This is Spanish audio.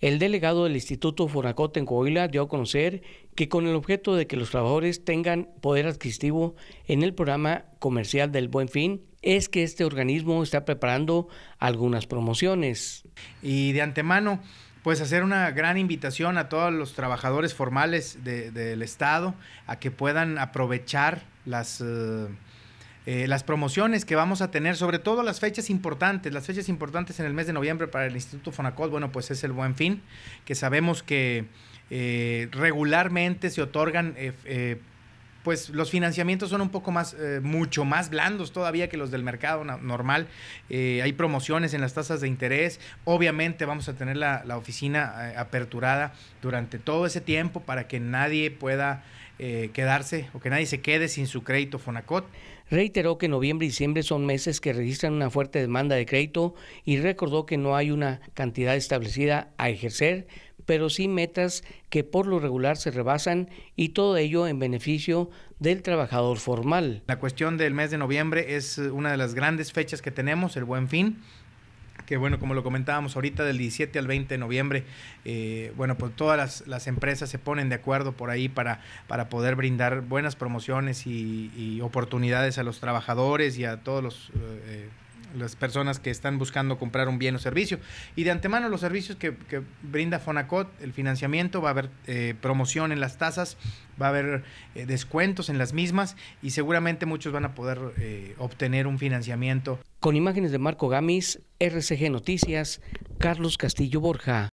El delegado del Instituto foracote en Coahuila dio a conocer que con el objeto de que los trabajadores tengan poder adquisitivo en el programa comercial del Buen Fin, es que este organismo está preparando algunas promociones. Y de antemano, pues hacer una gran invitación a todos los trabajadores formales del Estado a que puedan aprovechar las... Eh, eh, las promociones que vamos a tener, sobre todo las fechas importantes, las fechas importantes en el mes de noviembre para el Instituto fonacol bueno, pues es el buen fin, que sabemos que eh, regularmente se otorgan eh, pues los financiamientos son un poco más, eh, mucho más blandos todavía que los del mercado normal. Eh, hay promociones en las tasas de interés. Obviamente vamos a tener la, oficina eh, aperturada durante todo ese tiempo para que nadie pueda quedarse o que nadie se quede sin su crédito Fonacot. Reiteró que noviembre y diciembre son meses que registran una fuerte demanda de crédito y recordó que no hay una cantidad establecida a ejercer, pero sí metas que por lo regular se rebasan y todo ello en beneficio del trabajador formal. La cuestión del mes de noviembre es eh, una de las grandes fechas que tenemos, el buen fin que bueno, como lo comentábamos ahorita, del 17 al 20 de noviembre, eh, bueno, pues todas las, empresas se ponen de acuerdo por ahí para, para poder brindar buenas promociones y, oportunidades a los trabajadores y a todos los... Eh, las personas que están buscando comprar un bien o servicio. Y de antemano los servicios que, brinda Fonacot, el financiamiento, va a haber eh, promoción en las tasas, va a haber eh, descuentos en las mismas y seguramente muchos van a poder eh, obtener un financiamiento. Con imágenes de Marco Gamis, RCG Noticias, Carlos Castillo Borja.